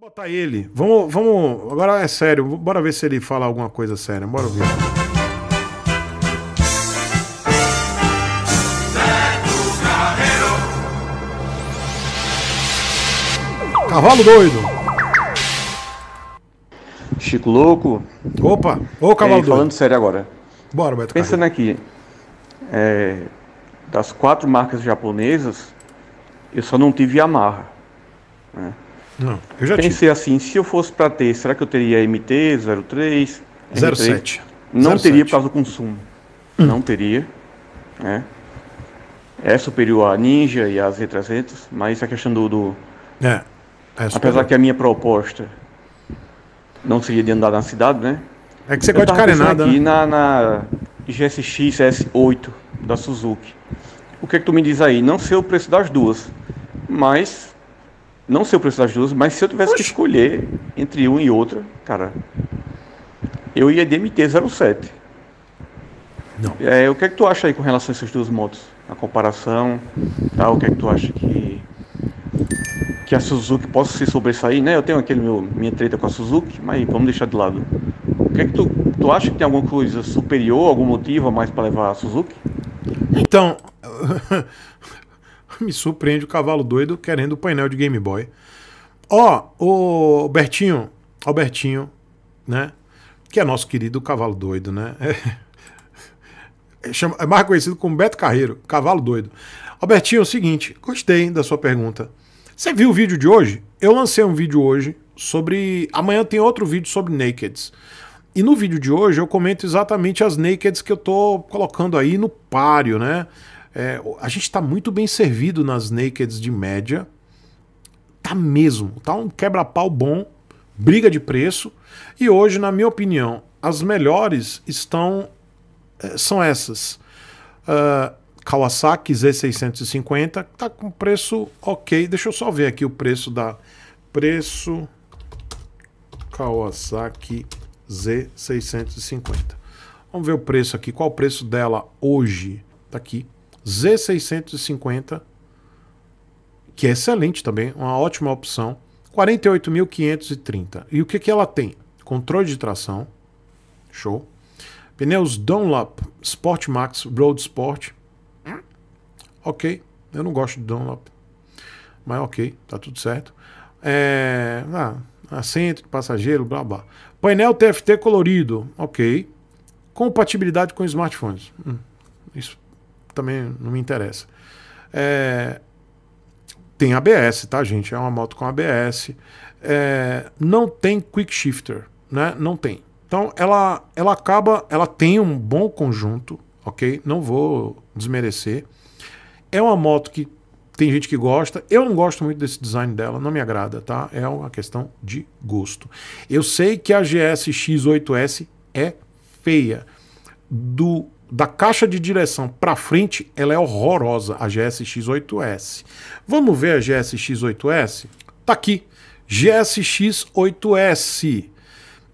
eu botar ele. Vamos, vamos. Agora é sério. Bora ver se ele fala alguma coisa séria. Bora ver. Cavalo doido. Chico louco. Opa, ô cavalo é, doido. Falando sério agora. Bora, Beto. Pensando Carreiro. aqui, é, das quatro marcas japonesas, eu só não tive Yamaha. Né? Não, eu já Pensei tive. assim, se eu fosse para ter, será que eu teria MT, 03? 07. Não 07. teria por causa do consumo. Hum. Não teria. Né? É superior à Ninja e às Z300, mas a questão do... do... É, é apesar que a minha proposta não seria de andar na cidade, né? É que você eu gosta de carenada. aqui né? na, na GSX S8 da Suzuki. O que, é que tu me diz aí? Não sei o preço das duas, mas não sei o preço das duas, mas se eu tivesse Oxi. que escolher entre uma e outra, cara, eu ia DMT 07. Não. É, o que é que tu acha aí com relação a essas duas motos? A comparação, tal, tá? o que é que tu acha que que a Suzuki possa se sobressair, né? Eu tenho aquele meu minha treta com a Suzuki, mas vamos deixar de lado. O que é que tu, tu acha que tem alguma coisa superior, algum motivo a mais para levar a Suzuki? Então, me surpreende o cavalo doido querendo o painel de Game Boy. Ó, o Bertinho, Albertinho, né? Que é nosso querido cavalo doido, né? É, chama, é mais conhecido como Beto Carreiro, cavalo doido. Albertinho, é o seguinte, gostei da sua pergunta. Você viu o vídeo de hoje? Eu lancei um vídeo hoje sobre. Amanhã tem outro vídeo sobre nakeds. E no vídeo de hoje eu comento exatamente as nakeds que eu tô colocando aí no páreo, né? É, a gente está muito bem servido nas nakeds de média. Tá mesmo. Tá um quebra-pau bom, briga de preço. E hoje, na minha opinião, as melhores estão é, são essas. Uh, Kawasaki Z650 tá com preço ok. Deixa eu só ver aqui o preço da preço Kawasaki Z650. Vamos ver o preço aqui. Qual o preço dela hoje? Tá aqui. Z650, que é excelente também, uma ótima opção. 48.530. E o que, que ela tem? Controle de tração. Show. Pneus Dunlop Sport Max Road Sport. Ok. Eu não gosto de Dunlop. Mas ok, tá tudo certo. É, ah, assento de passageiro, blá blá. Painel TFT colorido. Ok. Compatibilidade com smartphones. Hum, isso também não me interessa. É, tem ABS, tá, gente? É uma moto com ABS. É, não tem quick shifter, né? Não tem. Então ela, ela acaba, ela tem um bom conjunto, ok? Não vou desmerecer. É uma moto que tem gente que gosta. Eu não gosto muito desse design dela, não me agrada, tá? É uma questão de gosto. Eu sei que a GS X8S é feia. Do da caixa de direção para frente, ela é horrorosa, a GSX-8S. Vamos ver a GSX-8S? Tá aqui, GSX-8S.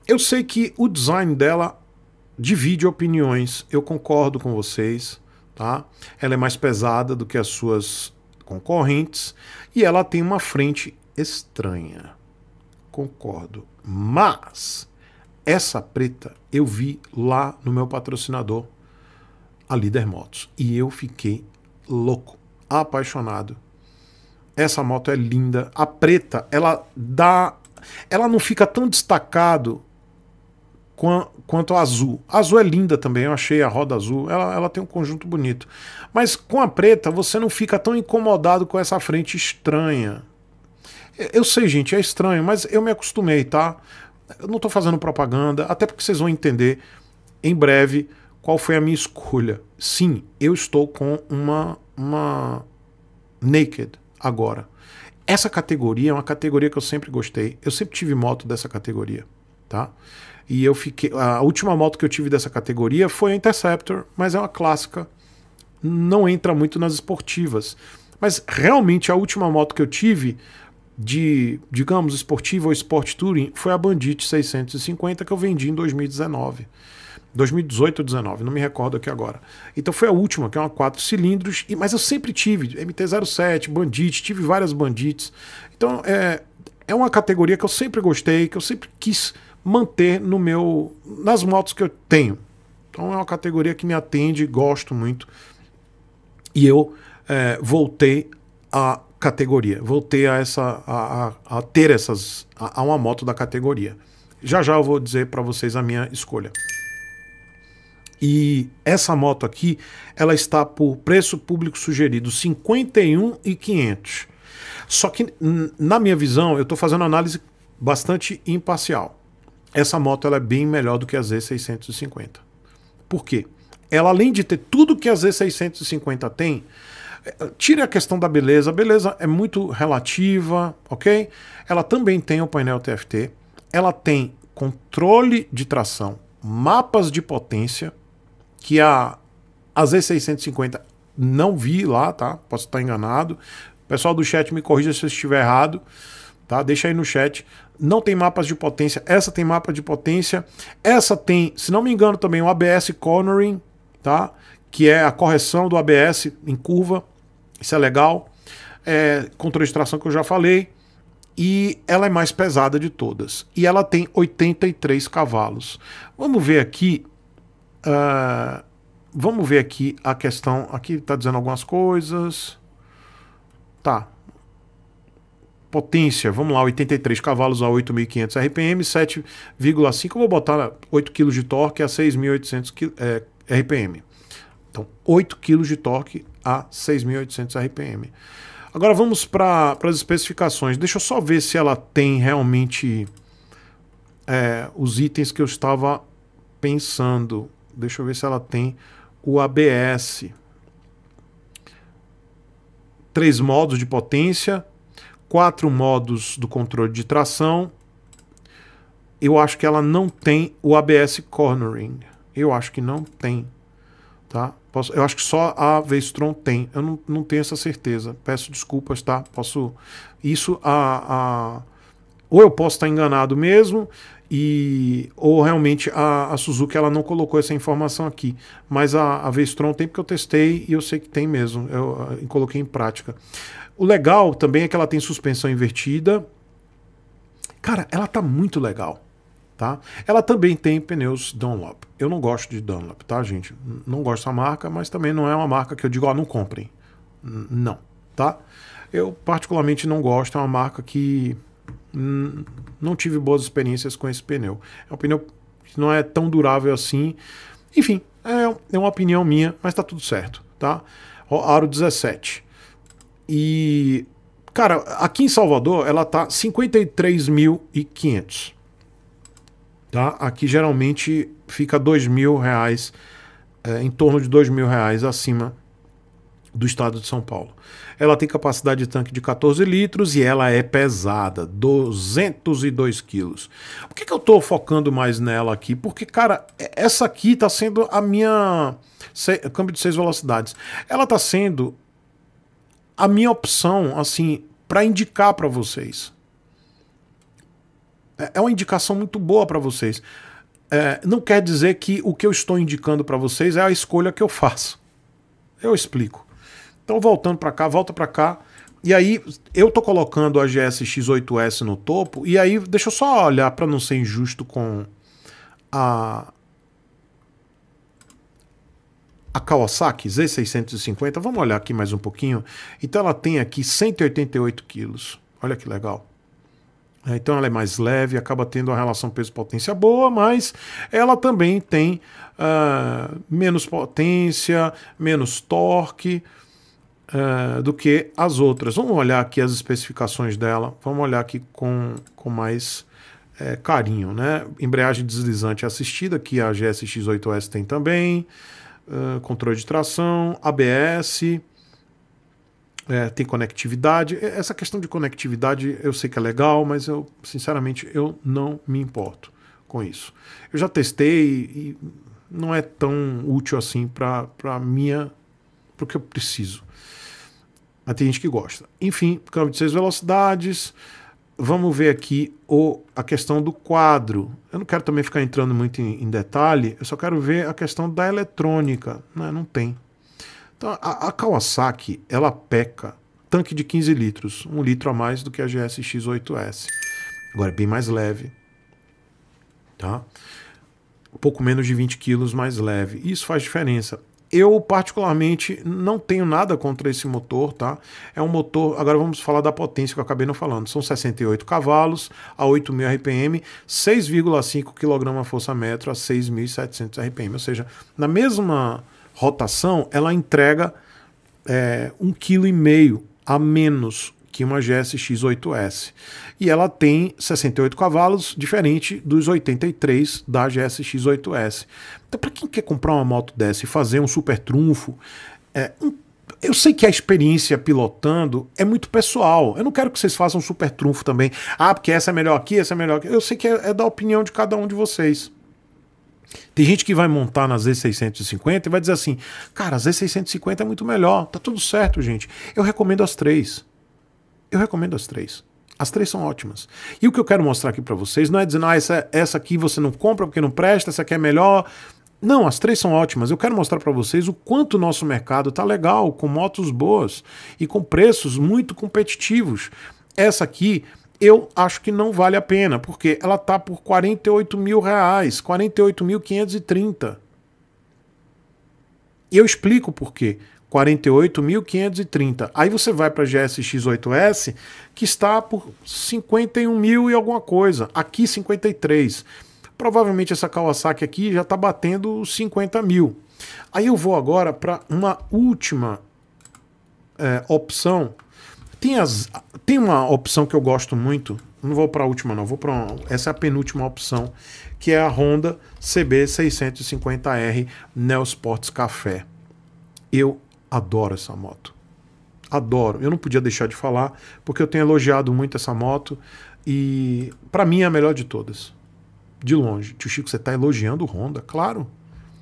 Eu sei que o design dela divide opiniões, eu concordo com vocês, tá? Ela é mais pesada do que as suas concorrentes e ela tem uma frente estranha. Concordo, mas essa preta eu vi lá no meu patrocinador a Líder Motos. E eu fiquei louco, apaixonado. Essa moto é linda. A preta, ela dá. Ela não fica tão destacado quanto a azul. A azul é linda também, eu achei a roda azul, ela, ela tem um conjunto bonito. Mas com a preta você não fica tão incomodado com essa frente estranha. Eu sei, gente, é estranho, mas eu me acostumei, tá? Eu não tô fazendo propaganda, até porque vocês vão entender em breve qual foi a minha escolha? Sim, eu estou com uma, uma naked agora. Essa categoria é uma categoria que eu sempre gostei. Eu sempre tive moto dessa categoria, tá? E eu fiquei. A última moto que eu tive dessa categoria foi a Interceptor, mas é uma clássica. Não entra muito nas esportivas. Mas realmente a última moto que eu tive de, digamos, esportiva ou sport touring foi a Bandit 650 que eu vendi em 2019. 2018 ou 19, não me recordo aqui agora. Então foi a última, que é uma quatro cilindros, mas eu sempre tive MT-07, Bandit, tive várias Bandits. Então é, é uma categoria que eu sempre gostei, que eu sempre quis manter no meu nas motos que eu tenho. Então é uma categoria que me atende, gosto muito. E eu é, voltei à categoria, voltei a essa a, a, a ter essas a, a uma moto da categoria. Já já eu vou dizer para vocês a minha escolha. E essa moto aqui, ela está por preço público sugerido 51 e Só que na minha visão, eu estou fazendo análise bastante imparcial. Essa moto ela é bem melhor do que a Z650. Por quê? Ela além de ter tudo que a Z650 tem, é, é, tira a questão da beleza. A beleza é muito relativa, ok? Ela também tem o painel TFT. Ela tem controle de tração, mapas de potência, que a, a Z650 não vi lá, tá? Posso estar enganado. pessoal do chat me corrija se eu estiver errado, tá? Deixa aí no chat. Não tem mapas de potência. Essa tem mapa de potência. Essa tem, se não me engano, também o ABS cornering, tá? Que é a correção do ABS em curva. Isso é legal. É, controle de tração que eu já falei. E ela é mais pesada de todas. E ela tem 83 cavalos. Vamos ver aqui Uh, vamos ver aqui a questão. Aqui está dizendo algumas coisas. Tá. Potência, vamos lá, 83 cavalos a 8.500 RPM, 7,5. Eu vou botar 8 kg de torque a 6.800 é, RPM. Então, 8 kg de torque a 6.800 RPM. Agora vamos para as especificações. Deixa eu só ver se ela tem realmente é, os itens que eu estava pensando. Deixa eu ver se ela tem o ABS. Três modos de potência, quatro modos do controle de tração. Eu acho que ela não tem o ABS cornering. Eu acho que não tem. Tá? Posso, eu acho que só a Vestron tem. Eu não, não tenho essa certeza. Peço desculpas, tá? Posso. Isso a. a ou eu posso estar enganado mesmo, e ou realmente a, a, Suzuki ela não colocou essa informação aqui, mas a, a Vestron tem porque eu testei e eu sei que tem mesmo, eu, eu coloquei em prática. O legal também é que ela tem suspensão invertida. Cara, ela tá muito legal, tá? Ela também tem pneus Dunlop. Eu não gosto de Dunlop, tá, gente? Não gosto da marca, mas também não é uma marca que eu digo, ó, ah, não comprem. Não, tá? Eu particularmente não gosto, é uma marca que não tive boas experiências com esse pneu. É um pneu que não é tão durável assim. Enfim, é, é uma opinião minha, mas tá tudo certo, tá? Aro 17. E, cara, aqui em Salvador ela tá 53.500. Tá? Aqui geralmente fica dois mil reais, é, em torno de dois mil reais acima do estado de São Paulo. Ela tem capacidade de tanque de 14 litros e ela é pesada, 202 quilos. Por que, que eu estou focando mais nela aqui? Porque, cara, é, essa aqui está sendo a minha. Se... Câmbio de seis velocidades. Ela está sendo a minha opção, assim, para indicar para vocês. É, é uma indicação muito boa para vocês. É, não quer dizer que o que eu estou indicando para vocês é a escolha que eu faço. Eu explico. Então, voltando para cá, volta para cá. E aí, eu tô colocando a GSX8S no topo. E aí, deixa eu só olhar para não ser injusto com a. A Kawasaki Z650, vamos olhar aqui mais um pouquinho. Então ela tem aqui 188 quilos. Olha que legal. É, então ela é mais leve, acaba tendo uma relação peso-potência boa, mas ela também tem uh, menos potência, menos torque. Eh, do que as outras. Vamos olhar aqui as especificações dela, vamos olhar aqui com, com mais é, carinho. Né? Embreagem deslizante assistida, que a GSX-8S tem também, eh, controle de tração, ABS, é, tem conectividade. Essa questão de conectividade eu sei que é legal, mas eu, sinceramente, eu não me importo com isso. Eu já testei e não é tão útil assim para a minha porque eu preciso. Mas tem gente que gosta. Enfim, câmbio de seis velocidades. Vamos ver aqui o, a questão do quadro. Eu não quero também ficar entrando muito em, em detalhe, eu só quero ver a questão da eletrônica. Não, né? não tem. Então, a, a Kawasaki, ela peca. Tanque de 15 litros, um litro a mais do que a GSX-8S. Agora é bem mais leve. Tá? Um pouco menos de 20 quilos mais leve. Isso faz diferença. Eu, particularmente, não tenho nada contra esse motor, tá? É um motor. Agora vamos falar da potência que eu acabei não falando. São 68 cavalos a 8.000 RPM, 6,5 kgfm a 6.700 RPM. Ou seja, na mesma rotação, ela entrega é, um quilo e meio a menos que uma GSX-8S. E ela tem 68 cavalos, diferente dos 83 da GSX-8S. Então, para quem quer comprar uma moto dessa e fazer um super trunfo, é, um eu sei que a experiência pilotando é muito pessoal. Eu não quero que vocês façam super trunfo também. Ah, porque essa é melhor aqui, essa é melhor aqui. Eu sei que é, é da opinião de cada um de vocês. Tem gente que vai montar na Z650 e vai dizer assim: cara, a Z650 é muito melhor, tá tudo certo, gente. Eu recomendo as três. Eu recomendo as três. As três são ótimas. E o que eu quero mostrar aqui para vocês não é dizendo, ah, essa, essa aqui você não compra porque não presta, essa aqui é melhor. Não, as três são ótimas. Eu quero mostrar para vocês o quanto o nosso mercado está legal, com motos boas e com preços muito competitivos. Essa aqui eu acho que não vale a pena, porque ela tá por 48 mil reais, 48.530. E eu explico por quê. 48.530. Aí você vai para a GSX 8S, que está por 51 mil e alguma coisa. Aqui 53. Provavelmente essa Kawasaki aqui já está batendo os 50 mil. Aí eu vou agora para uma última é, opção. Tem, as, tem uma opção que eu gosto muito. Não vou para a última, não. Vou para essa é a penúltima opção, que é a Honda CB 650R Nelsports Café. Eu adoro essa moto. Adoro. Eu não podia deixar de falar, porque eu tenho elogiado muito essa moto e para mim é a melhor de todas. De longe. Tio Chico, você está elogiando o Honda? Claro.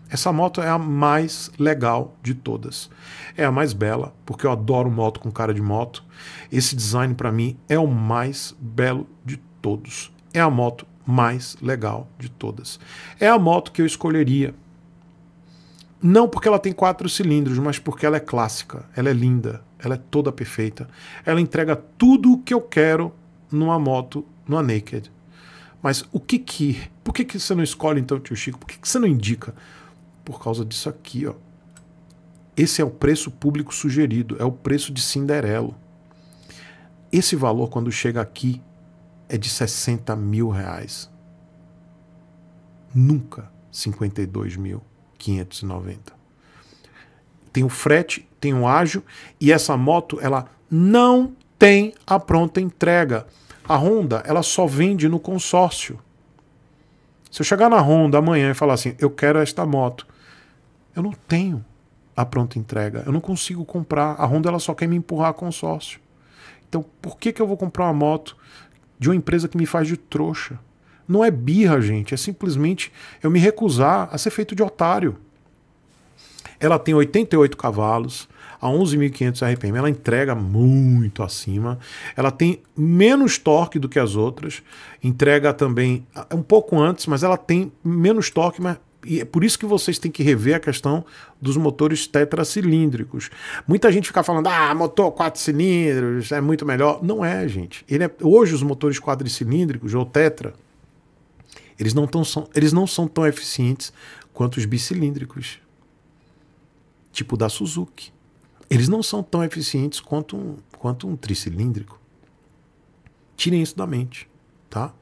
Essa moto é a mais legal de todas. É a mais bela, porque eu adoro moto com cara de moto. Esse design para mim é o mais belo de todos. É a moto mais legal de todas. É a moto que eu escolheria não porque ela tem quatro cilindros, mas porque ela é clássica, ela é linda, ela é toda perfeita. Ela entrega tudo o que eu quero numa moto, numa Naked. Mas o que que. Por que, que você não escolhe então, tio Chico? Por que, que você não indica? Por causa disso aqui, ó. Esse é o preço público sugerido, é o preço de Cinderelo. Esse valor, quando chega aqui, é de 60 mil reais. Nunca 52 mil. 590. Tem o frete, tem o ágio e essa moto ela não tem a pronta entrega. A Honda ela só vende no consórcio. Se eu chegar na Honda amanhã e falar assim, eu quero esta moto, eu não tenho a pronta entrega, eu não consigo comprar. A Honda ela só quer me empurrar a consórcio. Então, por que, que eu vou comprar uma moto de uma empresa que me faz de trouxa? Não é birra, gente, é simplesmente eu me recusar a ser feito de otário. Ela tem 88 cavalos, a 11.500 RPM, ela entrega muito acima. Ela tem menos torque do que as outras, entrega também é um pouco antes, mas ela tem menos torque, mas e é por isso que vocês têm que rever a questão dos motores tetracilíndricos. Muita gente fica falando, ah, motor quatro cilindros é muito melhor. Não é, gente. Ele é... hoje os motores quadricilíndricos ou tetra eles não, tão, são, eles não são tão eficientes quanto os bicilíndricos, tipo da Suzuki. Eles não são tão eficientes quanto um, quanto um tricilíndrico. Tirem isso da mente, tá?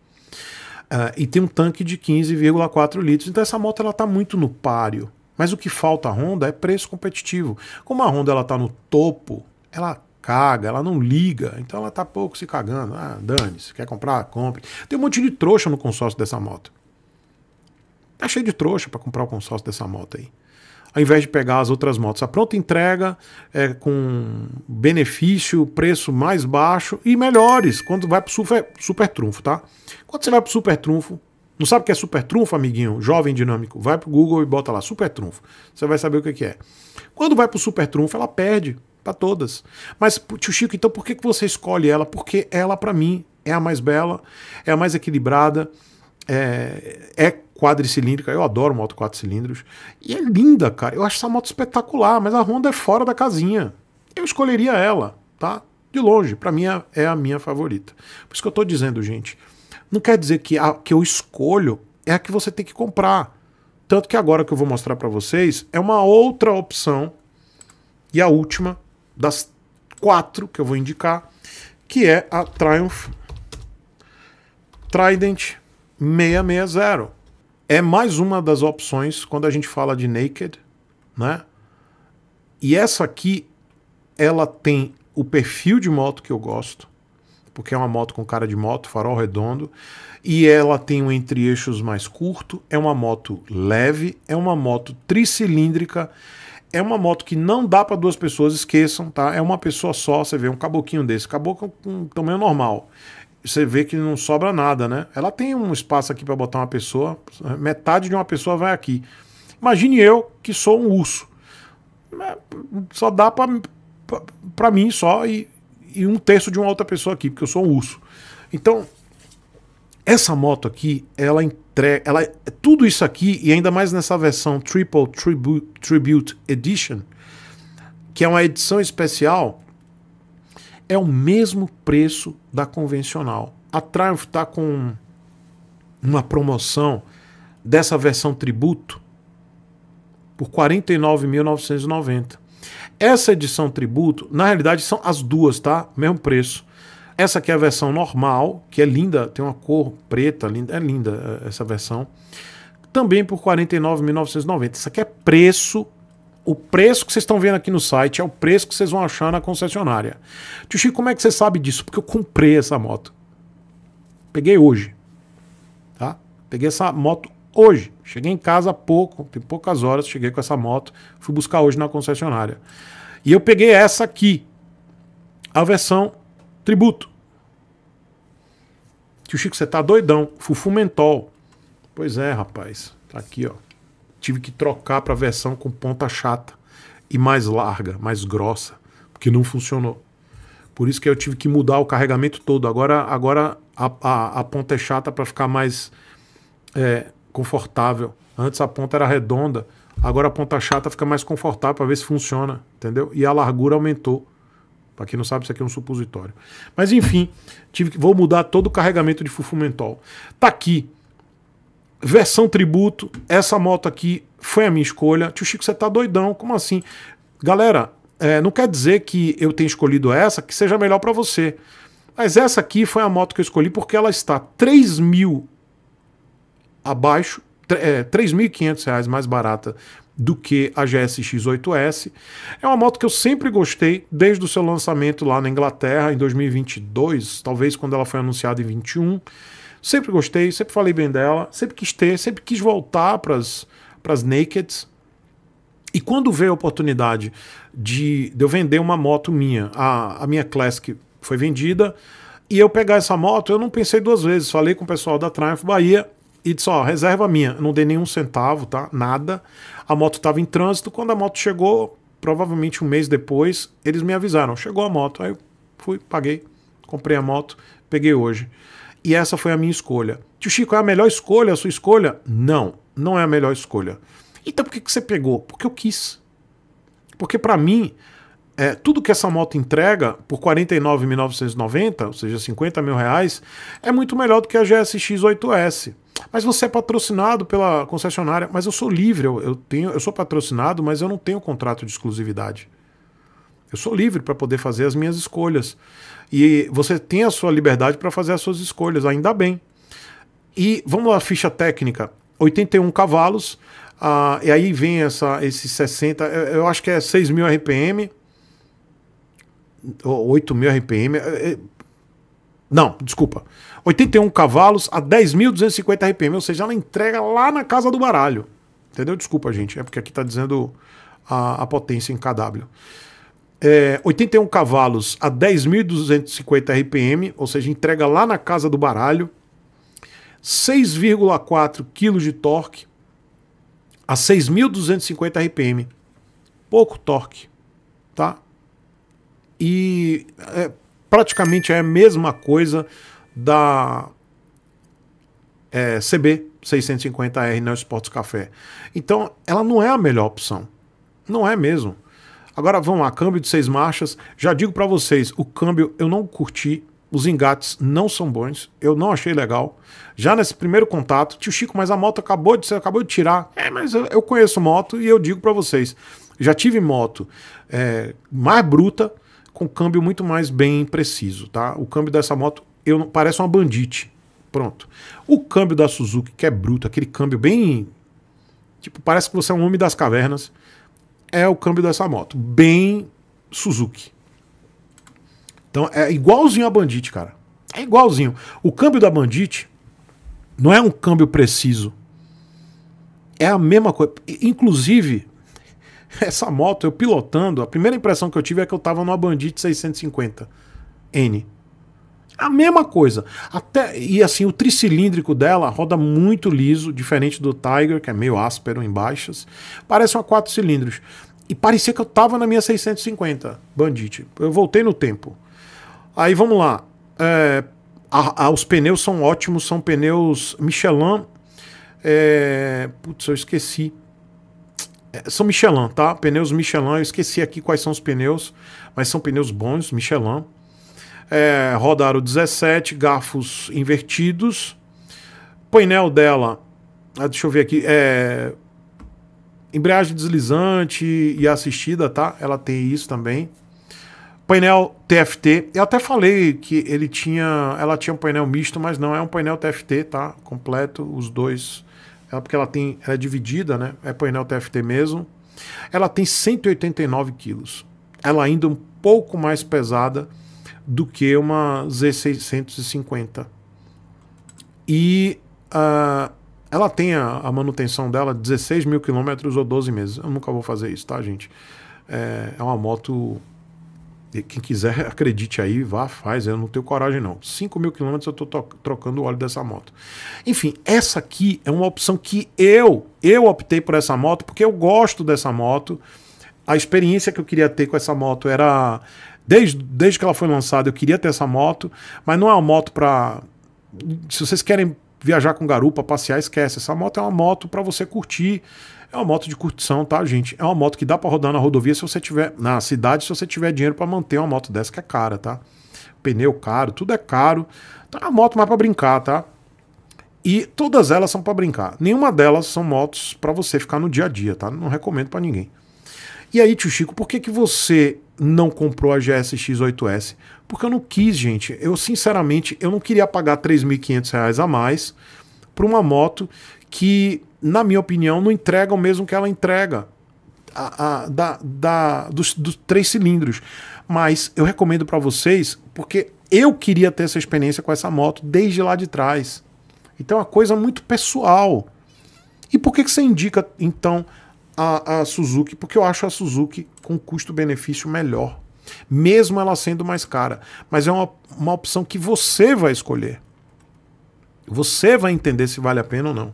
Uh, e tem um tanque de 15,4 litros. Então essa moto ela está muito no páreo. Mas o que falta a Honda é preço competitivo. Como a Honda ela está no topo, ela caga, ela não liga, então ela tá pouco se cagando. Ah, dane-se, quer comprar? Compre. Tem um monte de trouxa no consórcio dessa moto. Tá cheio de trouxa para comprar o consórcio dessa moto aí. Ao invés de pegar as outras motos, a pronta entrega é, com benefício, preço mais baixo e melhores. Quando vai pro super, super trunfo, tá? Quando você vai pro super trunfo, não sabe o que é super trunfo, amiguinho? Jovem dinâmico. Vai pro Google e bota lá super trunfo. Você vai saber o que é. Quando vai pro super trunfo, ela perde para todas. Mas tio Chico, então por que você escolhe ela? Porque ela para mim é a mais bela, é a mais equilibrada, é, é quadricilíndrica. Eu adoro moto quatro cilindros e é linda, cara. Eu acho essa moto espetacular, mas a Honda é fora da casinha. Eu escolheria ela, tá? De longe, para mim é, é a minha favorita. Por isso que eu tô dizendo, gente. Não quer dizer que a que eu escolho é a que você tem que comprar. Tanto que agora que eu vou mostrar para vocês é uma outra opção e a última das quatro que eu vou indicar, que é a Triumph Trident 660. É mais uma das opções quando a gente fala de naked, né? E essa aqui ela tem o perfil de moto que eu gosto porque é uma moto com cara de moto, farol redondo, e ela tem um entre-eixos mais curto, é uma moto leve, é uma moto tricilíndrica, é uma moto que não dá para duas pessoas, esqueçam, tá? É uma pessoa só, você vê um caboquinho desse, caboclo com é tamanho normal. Você vê que não sobra nada, né? Ela tem um espaço aqui para botar uma pessoa, metade de uma pessoa vai aqui. Imagine eu que sou um urso. É, só dá para para mim só e e um terço de uma outra pessoa aqui, porque eu sou um urso. Então, essa moto aqui, ela entrega. Ela, tudo isso aqui, e ainda mais nessa versão Triple Tribu, Tribute Edition, que é uma edição especial, é o mesmo preço da convencional. A Triumph está com uma promoção dessa versão tributo por R$ 49.990. Essa edição tributo, na realidade, são as duas, tá? Mesmo preço. Essa aqui é a versão normal, que é linda, tem uma cor preta, linda, é linda é, essa versão. Também por R$ 49.990. Isso aqui é preço. O preço que vocês estão vendo aqui no site é o preço que vocês vão achar na concessionária. Tio Chico, como é que você sabe disso? Porque eu comprei essa moto. Peguei hoje. Tá? Peguei essa moto hoje. Cheguei em casa há pouco, tem poucas horas, cheguei com essa moto, fui buscar hoje na concessionária. E eu peguei essa aqui, a versão tributo. Tio Chico, você tá doidão. fufu Mentol. Pois é, rapaz. Tá aqui, ó. Tive que trocar pra versão com ponta chata e mais larga, mais grossa, porque não funcionou. Por isso que eu tive que mudar o carregamento todo. Agora, agora a, a, a ponta é chata para ficar mais é, confortável. Antes a ponta era redonda, agora a ponta chata fica mais confortável para ver se funciona, entendeu? E a largura aumentou. Para quem não sabe, isso aqui é um supositório. Mas enfim, tive que, vou mudar todo o carregamento de fufumentol. Tá aqui. Versão tributo, essa moto aqui foi a minha escolha. Tio Chico, você tá doidão? Como assim? Galera, é, não quer dizer que eu tenha escolhido essa que seja melhor para você. Mas essa aqui foi a moto que eu escolhi porque ela está 3 mil abaixo, é, 3.500 reais mais barata do que a GSX 8S. É uma moto que eu sempre gostei desde o seu lançamento lá na Inglaterra em 2022, talvez quando ela foi anunciada em 21. Sempre gostei, sempre falei bem dela, sempre quis ter, sempre quis voltar para as nakeds. E quando veio a oportunidade de, de eu vender uma moto minha, a, a minha Classic foi vendida, e eu pegar essa moto, eu não pensei duas vezes. Falei com o pessoal da Triumph Bahia, e disse: Ó, reserva minha. não dei nenhum centavo, tá? Nada. A moto estava em trânsito. Quando a moto chegou, provavelmente um mês depois, eles me avisaram: chegou a moto. Aí eu fui, paguei, comprei a moto, peguei hoje. E essa foi a minha escolha. Tio Chico, é a melhor escolha? A sua escolha? Não, não é a melhor escolha. Então por que, que você pegou? Porque eu quis. Porque para mim, é, tudo que essa moto entrega por 49.990, ou seja, 50 mil reais, é muito melhor do que a GSX 8S mas você é patrocinado pela concessionária. Mas eu sou livre, eu, eu, tenho, eu sou patrocinado, mas eu não tenho contrato de exclusividade. Eu sou livre para poder fazer as minhas escolhas. E você tem a sua liberdade para fazer as suas escolhas, ainda bem. E vamos lá, ficha técnica: 81 cavalos. Ah, e aí vem essa, esse 60, eu acho que é 6.000 RPM, 8.000 RPM. Não, desculpa. 81 cavalos a 10.250 RPM, ou seja, ela entrega lá na casa do baralho. Entendeu? Desculpa, gente, é porque aqui está dizendo a, a, potência em kW. É, 81 cavalos a 10.250 RPM, ou seja, entrega lá na casa do baralho. 6,4 kg de torque a 6.250 RPM. Pouco torque, tá? E é, praticamente é a mesma coisa da é, CB 650R no Esportes Café. Então, ela não é a melhor opção. Não é mesmo. Agora vamos lá, câmbio de seis marchas. Já digo para vocês, o câmbio eu não curti, os engates não são bons, eu não achei legal. Já nesse primeiro contato, tio Chico, mas a moto acabou de, acabou de tirar. É, mas eu, eu conheço moto e eu digo para vocês, já tive moto é, mais bruta, com câmbio muito mais bem preciso, tá? O câmbio dessa moto eu parece uma bandite. Pronto. O câmbio da Suzuki, que é bruto, aquele câmbio bem tipo parece que você é um homem das cavernas, é o câmbio dessa moto, bem Suzuki. Então é igualzinho a Bandit, cara. É igualzinho. O câmbio da Bandit não é um câmbio preciso. É a mesma coisa. Inclusive, Essa moto, eu pilotando, a primeira impressão que eu tive é que eu tava numa Bandit 650N. A mesma coisa. Até, e assim, o tricilíndrico dela roda muito liso, diferente do Tiger, que é meio áspero em baixas. Parece uma quatro cilindros. E parecia que eu tava na minha 650 Bandit. Eu voltei no tempo. Aí vamos lá. É, a, a, os pneus são ótimos, são pneus Michelin. É, putz, eu esqueci é, são Michelin, tá? Pneus Michelin. Eu esqueci aqui quais são os pneus, mas são pneus bons, Michelin. É, roda 17, garfos invertidos. Painel dela, ah, deixa eu ver aqui, é, embreagem deslizante e assistida, tá? Ela tem isso também. Painel TFT. Eu até falei que ele tinha, ela tinha um painel misto, mas não é um painel TFT, tá? Completo os dois ela, porque ela tem, ela é dividida, né? É painel TFT mesmo. Ela tem 189 quilos. Ela é ainda um pouco mais pesada do que uma Z650. E uh, ela tem a, a, manutenção dela 16 mil quilômetros ou 12 meses. Eu nunca vou fazer isso, tá, gente? É, é uma moto quem quiser, acredite aí, vá, faz. Eu não tenho coragem, não. 5 mil quilômetros eu estou trocando o óleo dessa moto. Enfim, essa aqui é uma opção que eu, eu optei por essa moto porque eu gosto dessa moto. A experiência que eu queria ter com essa moto era. Desde, desde que ela foi lançada, eu queria ter essa moto, mas não é uma moto para. Se vocês querem viajar com garupa, passear, esquece. Essa moto é uma moto para você curtir. É uma moto de curtição, tá, gente? É uma moto que dá para rodar na rodovia se você tiver na cidade, se você tiver dinheiro para manter uma moto dessa que é cara, tá? Pneu caro, tudo é caro. Então é uma moto mais para brincar, tá? E todas elas são para brincar. Nenhuma delas são motos para você ficar no dia a dia, tá? Não recomendo para ninguém. E aí, tio Chico, por que que você não comprou a GSX 8S. Porque eu não quis, gente. Eu, sinceramente, eu não queria pagar 3.500 reais a mais para uma moto que, na minha opinião, não entrega o mesmo que ela entrega a, a, da, da, dos, dos três cilindros. Mas eu recomendo para vocês, porque eu queria ter essa experiência com essa moto desde lá de trás. Então é uma coisa muito pessoal. E por que, que você indica, então, a, a Suzuki, porque eu acho a Suzuki com custo-benefício melhor, mesmo ela sendo mais cara. Mas é uma, uma opção que você vai escolher. Você vai entender se vale a pena ou não.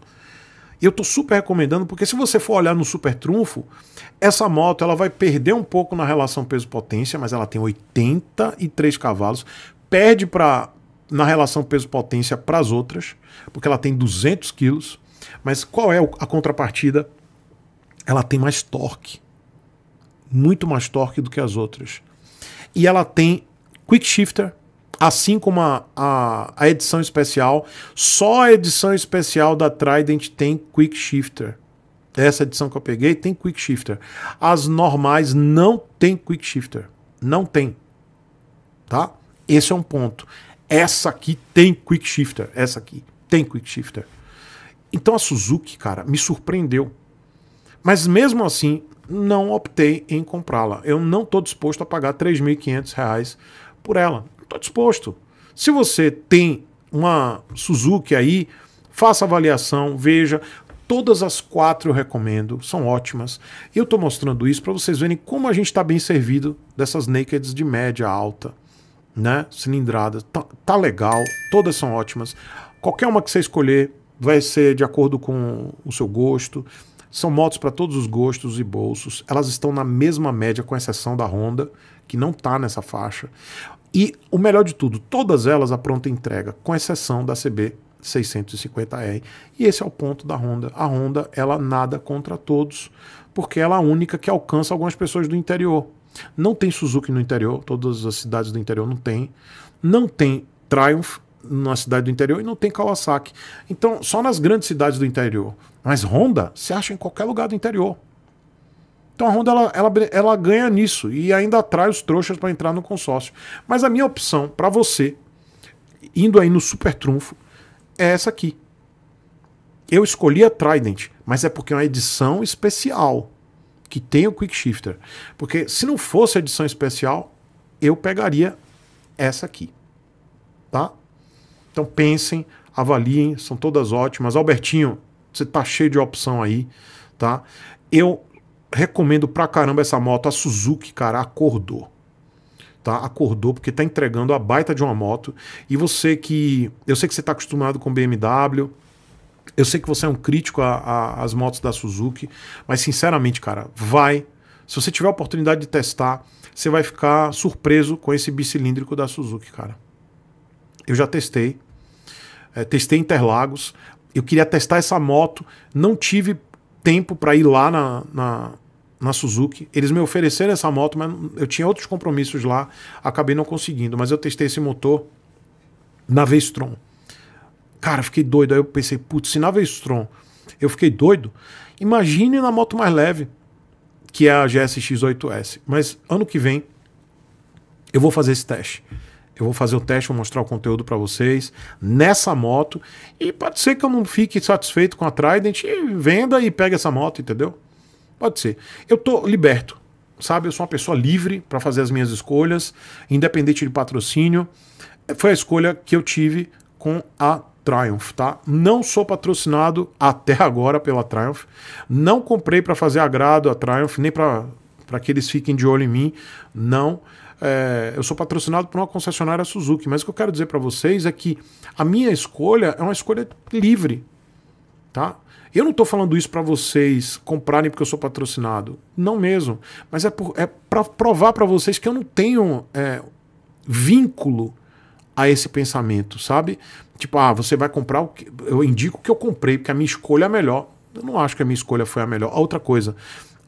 eu estou super recomendando, porque se você for olhar no Super Trunfo, essa moto ela vai perder um pouco na relação peso-potência, mas ela tem 83 cavalos, perde para na relação peso-potência para as outras, porque ela tem 200 quilos. Mas qual é a contrapartida? ela tem mais torque. Muito mais torque do que as outras. E ela tem quick shifter, assim como a, a, a edição especial. Só a edição especial da Trident tem quick shifter. Essa edição que eu peguei tem quick shifter. As normais não tem quick shifter. Não tem. Tá? Esse é um ponto. Essa aqui tem quick shifter. Essa aqui tem quick shifter. Então a Suzuki, cara, me surpreendeu. Mas mesmo assim, não optei em comprá-la. Eu não estou disposto a pagar R$ 3.500 por ela. Tô estou disposto. Se você tem uma Suzuki aí, faça avaliação, veja. Todas as quatro eu recomendo, são ótimas. Eu estou mostrando isso para vocês verem como a gente está bem servido dessas nakeds de média alta, né? Cilindrada, tá, tá legal, todas são ótimas. Qualquer uma que você escolher vai ser de acordo com o seu gosto. São motos para todos os gostos e bolsos. Elas estão na mesma média, com exceção da Honda, que não está nessa faixa. E o melhor de tudo, todas elas a pronta entrega, com exceção da CB 650R. E esse é o ponto da Honda. A Honda, ela nada contra todos, porque ela é a única que alcança algumas pessoas do interior. Não tem Suzuki no interior, todas as cidades do interior não tem. Não tem Triumph na cidade do interior e não tem Kawasaki. Então, só nas grandes cidades do interior. Mas Honda se acha em qualquer lugar do interior. Então a Honda ela, ela, ela ganha nisso e ainda atrai os trouxas para entrar no consórcio. Mas a minha opção para você, indo aí no super trunfo, é essa aqui. Eu escolhi a Trident, mas é porque é uma edição especial que tem o Quick Shifter. Porque se não fosse edição especial, eu pegaria essa aqui. Tá? Então pensem, avaliem, são todas ótimas. Albertinho, você tá cheio de opção aí, tá? Eu recomendo pra caramba essa moto. A Suzuki, cara, acordou. Tá? Acordou porque tá entregando a baita de uma moto. E você que. Eu sei que você tá acostumado com BMW. Eu sei que você é um crítico às motos da Suzuki, mas sinceramente, cara, vai. Se você tiver a oportunidade de testar, você vai ficar surpreso com esse bicilíndrico da Suzuki, cara. Eu já testei. É, testei Interlagos eu queria testar essa moto, não tive tempo para ir lá na, na, na, Suzuki. Eles me ofereceram essa moto, mas eu tinha outros compromissos lá, acabei não conseguindo. Mas eu testei esse motor na Vestron. Cara, fiquei doido. Aí eu pensei, putz, se na Vestron eu fiquei doido, imagine na moto mais leve, que é a GSX 8S. Mas ano que vem eu vou fazer esse teste. Eu vou fazer o teste, vou mostrar o conteúdo para vocês nessa moto. E pode ser que eu não fique satisfeito com a Trident e venda e pegue essa moto, entendeu? Pode ser. Eu tô liberto, sabe? Eu sou uma pessoa livre para fazer as minhas escolhas, independente de patrocínio. Foi a escolha que eu tive com a Triumph, tá? Não sou patrocinado até agora pela Triumph. Não comprei para fazer agrado a Triumph, nem para que eles fiquem de olho em mim. Não é, eu sou patrocinado por uma concessionária Suzuki, mas o que eu quero dizer para vocês é que a minha escolha é uma escolha livre, tá? Eu não estou falando isso para vocês comprarem porque eu sou patrocinado, não mesmo, mas é, é para provar para vocês que eu não tenho é, vínculo a esse pensamento, sabe? Tipo, ah, você vai comprar o que eu indico que eu comprei porque a minha escolha é a melhor. Eu não acho que a minha escolha foi a melhor. outra coisa,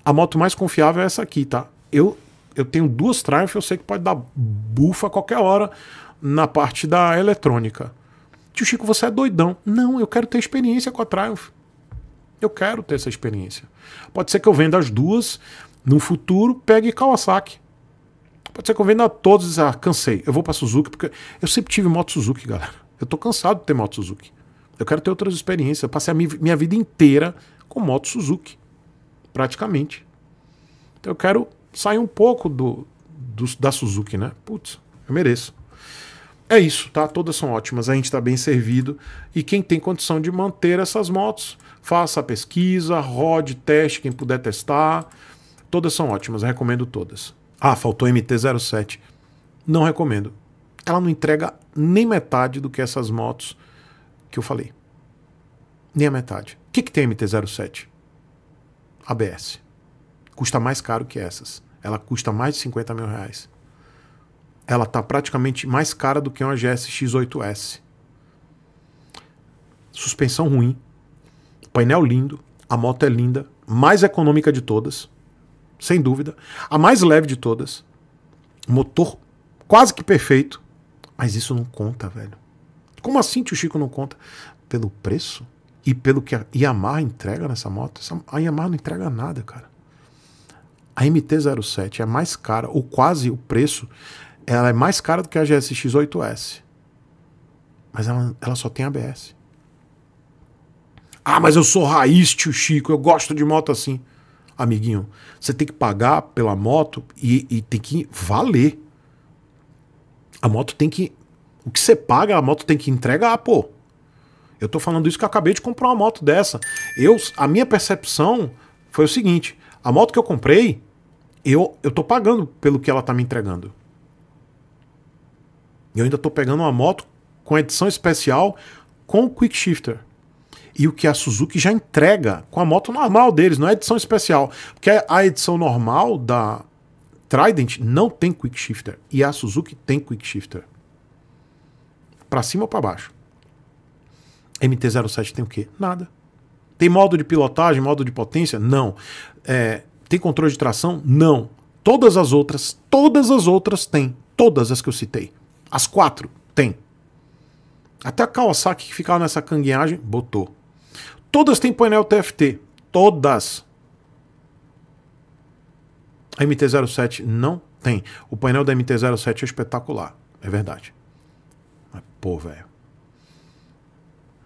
a moto mais confiável é essa aqui, tá? Eu eu tenho duas Triumph, eu sei que pode dar bufa a qualquer hora na parte da eletrônica. Tio Chico, você é doidão. Não, eu quero ter experiência com a Triumph. Eu quero ter essa experiência. Pode ser que eu venda as duas, no futuro, pegue Kawasaki. Pode ser que eu venda e ah, cansei. Eu vou para Suzuki, porque eu sempre tive moto Suzuki, galera. Eu tô cansado de ter moto Suzuki. Eu quero ter outras experiências. Eu passei a minha vida inteira com moto Suzuki, praticamente. Então eu quero sai um pouco do, do da Suzuki, né? Putz, eu mereço. É isso, tá? Todas são ótimas, a gente está bem servido. E quem tem condição de manter essas motos, faça a pesquisa, rode, teste, quem puder testar. Todas são ótimas, recomendo todas. Ah, faltou MT-07. Não recomendo. Ela não entrega nem metade do que essas motos que eu falei. Nem a metade. O que, que tem MT-07? ABS. Custa mais caro que essas. Ela custa mais de 50 mil reais. Ela está praticamente mais cara do que uma GSX-8S. Suspensão ruim, painel lindo, a moto é linda, mais econômica de todas, sem dúvida, a mais leve de todas, motor quase que perfeito, mas isso não conta, velho. Como assim, tio Chico não conta? Pelo preço e pelo que a Yamaha entrega nessa moto. a Yamaha não entrega nada, cara. A MT-07 é mais cara, ou quase o preço, ela é mais cara do que a GSX 8S. Mas ela, ela só tem ABS. Ah, mas eu sou raiz, tio Chico, eu gosto de moto assim. Amiguinho, você tem que pagar pela moto e, e tem que valer. A moto tem que. O que você paga, a moto tem que entregar, pô. Eu tô falando isso que eu acabei de comprar uma moto dessa. Eu, a minha percepção foi o seguinte: a moto que eu comprei, eu, eu tô pagando pelo que ela tá me entregando. Eu ainda tô pegando uma moto com edição especial com o Quick Shifter. E o que a Suzuki já entrega com a moto normal deles, não é edição especial. Porque a edição normal da Trident não tem Quick Shifter. E a Suzuki tem Quick Shifter. Pra cima ou pra baixo? MT-07 tem o quê? Nada. Tem modo de pilotagem, modo de potência? Não. É, tem controle de tração? Não. Todas as outras, todas as outras têm. Todas as que eu citei. As quatro tem. Até a Kawasaki que ficava nessa canguinhagem, botou. Todas têm painel TFT. Todas. A MT-07 não tem. O painel da MT-07 é espetacular. É verdade. Mas, pô, velho.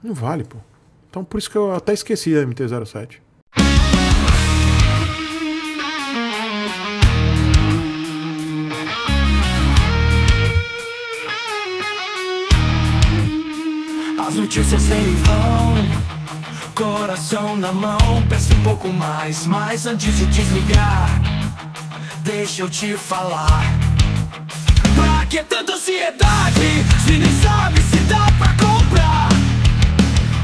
Não vale, pô. Então por isso que eu até esqueci da MT-07. notícias em vão Coração na mão, peço um pouco mais Mas antes de desligar Deixa eu te falar Pra que tanta ansiedade? Se nem sabe se dá pra comprar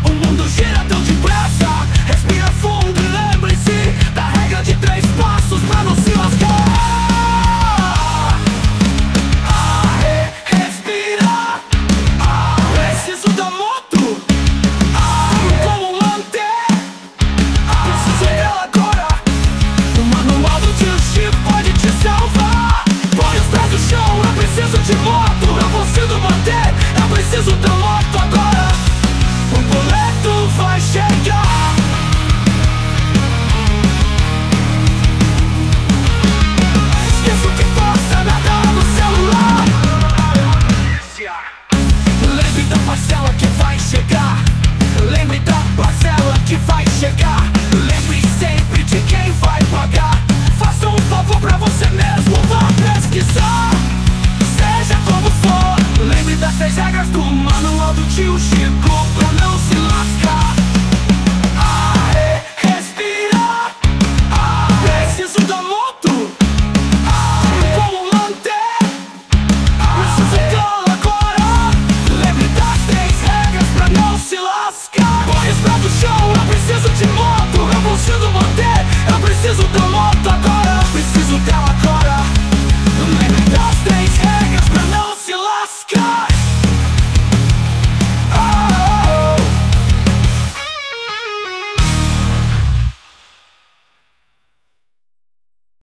O mundo gira tão depressa Respira fundo e lembre-se Da regra de três passos pra não ser